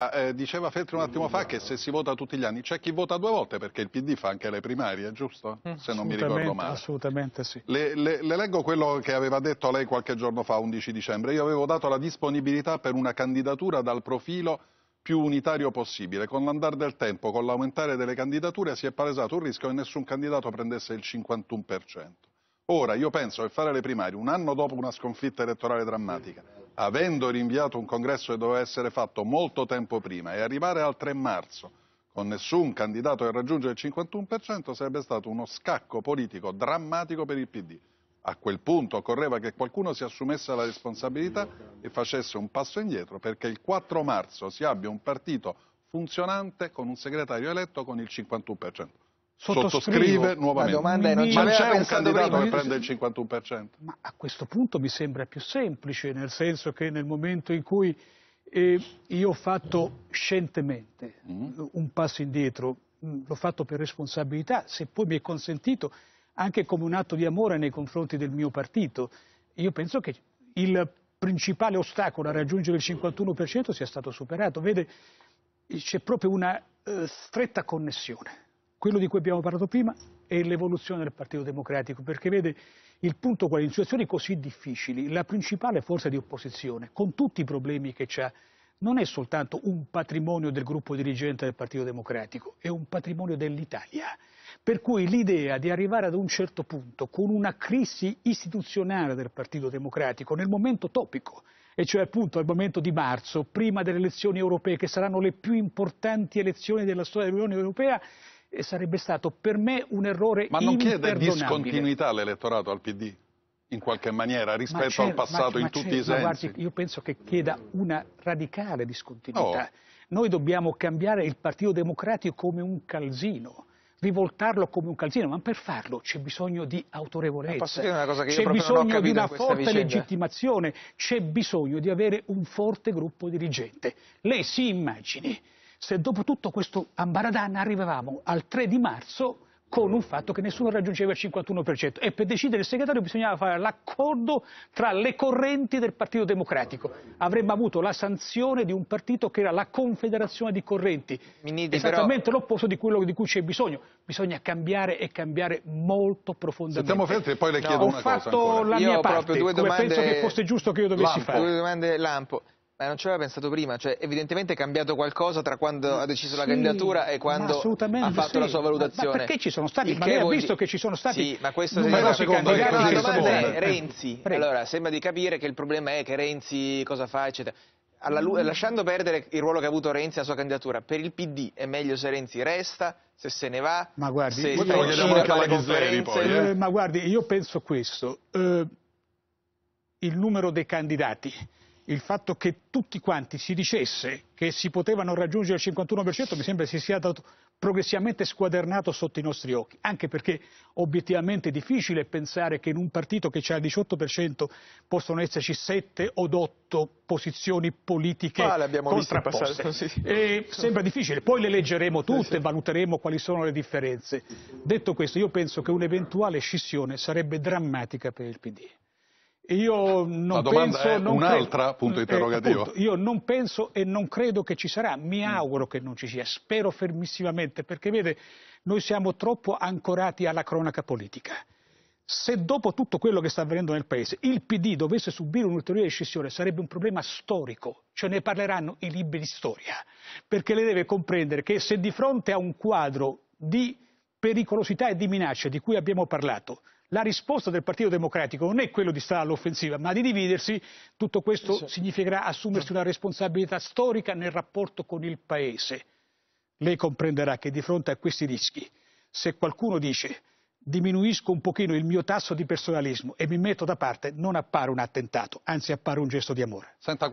Ah, eh, diceva Feltri un attimo fa che se si vota tutti gli anni c'è chi vota due volte perché il PD fa anche le primarie, giusto? Mm, se non mi ricordo male. Assolutamente sì. Le, le, le, leggo quello che aveva detto lei qualche giorno fa, 11 dicembre. Io avevo dato la disponibilità per una candidatura dal profilo più unitario possibile. Con l'andare del tempo, con l'aumentare delle candidature, si è palesato un rischio che nessun candidato prendesse il 51%. Ora, io penso che fare le primarie un anno dopo una sconfitta elettorale drammatica avendo rinviato un congresso che doveva essere fatto molto tempo prima e arrivare al 3 marzo con nessun candidato che raggiunge il 51% sarebbe stato uno scacco politico drammatico per il PD. A quel punto occorreva che qualcuno si assumesse la responsabilità e facesse un passo indietro perché il 4 marzo si abbia un partito funzionante con un segretario eletto con il 51% sottoscrive nuovamente. La domanda è, non ma c'è un candidato che prende il 51%? Ma a questo punto mi sembra più semplice, nel senso che nel momento in cui eh, io ho fatto scientemente mm. un passo indietro, mm, l'ho fatto per responsabilità, se poi mi è consentito anche come un atto di amore nei confronti del mio partito, io penso che il principale ostacolo a raggiungere il 51% sia stato superato. Vede, c'è proprio una eh, stretta connessione quello di cui abbiamo parlato prima è l'evoluzione del Partito Democratico, perché vede il punto qual è in situazioni così difficili, la principale forza di opposizione, con tutti i problemi che c'ha, non è soltanto un patrimonio del gruppo dirigente del Partito Democratico, è un patrimonio dell'Italia. Per cui l'idea di arrivare ad un certo punto con una crisi istituzionale del Partito Democratico nel momento topico, e cioè appunto al momento di marzo, prima delle elezioni europee, che saranno le più importanti elezioni della storia dell'Unione Europea, sarebbe stato per me un errore Ma non chiede discontinuità l'elettorato al PD? in qualche maniera rispetto al certo, passato ma, ma in tutti i certo, sensi. Guardi, io penso che chieda una radicale discontinuità. No. Oh. Noi dobbiamo cambiare il Partito Democratico come un calzino rivoltarlo come un calzino, ma per farlo c'è bisogno di autorevolezza, c'è bisogno di una forte legittimazione, c'è bisogno di avere un forte gruppo dirigente. Lei si immagini se dopo tutto questo ambaradan arrivavamo al 3 di marzo con un fatto che nessuno raggiungeva il 51%. E per decidere il segretario bisognava fare l'accordo tra le correnti del Partito Democratico. Avremmo avuto la sanzione di un partito che era la confederazione di correnti, Minidi, esattamente però... l'opposto di quello di cui c'è bisogno. Bisogna cambiare e cambiare molto profondamente. Sentiamo Feltri e poi le chiedo no, una cosa Ho fatto la io mia parte, due domande... penso che fosse giusto che io dovessi Lampo, fare. Due domande Lampo. Ma non ci aveva pensato prima, cioè evidentemente è cambiato qualcosa tra quando ha deciso la candidatura e quando ha fatto sì. la sua valutazione. Ma, ma, perché ci sono stati? Il ma lei ha visto di... che ci sono stati? Sì, ma questo non La domanda è Renzi. Prego. Allora, sembra di capire che il problema è che Renzi cosa fa, eccetera. Alla, lasciando perdere il ruolo che ha avuto Renzi alla sua candidatura, per il PD è meglio se Renzi resta, se se ne va, ma guardi, se glielo conferenze... Poi, eh? Eh, ma guardi, io penso questo, eh, il numero dei candidati il fatto che tutti quanti si dicesse che si potevano raggiungere il 51% mi sembra si sia dato progressivamente squadernato sotto i nostri occhi, anche perché obiettivamente è difficile pensare che in un partito che c'è il 18% possono esserci 7 o 8 posizioni politiche ah, contrapposte. Sì. sembra difficile, poi le leggeremo tutte, sì, sì. valuteremo quali sono le differenze. Detto questo, io penso che un'eventuale scissione sarebbe drammatica per il PD. Io non penso, non un'altra, credo, eh, interrogativo. appunto, io non penso e non credo che ci sarà, mi mm. auguro che non ci sia, spero fermissimamente, perché vede, noi siamo troppo ancorati alla cronaca politica. Se dopo tutto quello che sta avvenendo nel Paese il PD dovesse subire un'ulteriore scissione sarebbe un problema storico, ce ne parleranno i libri di storia, perché lei deve comprendere che se di fronte a un quadro di pericolosità e di minacce di cui abbiamo parlato, la risposta del Partito Democratico non è quello di stare all'offensiva, ma di dividersi, tutto questo sì. significherà assumersi una responsabilità storica nel rapporto con il Paese. Lei comprenderà che di fronte a questi rischi, se qualcuno dice diminuisco un pochino il mio tasso di personalismo e mi metto da parte, non appare un attentato, anzi appare un gesto di amore. Senta,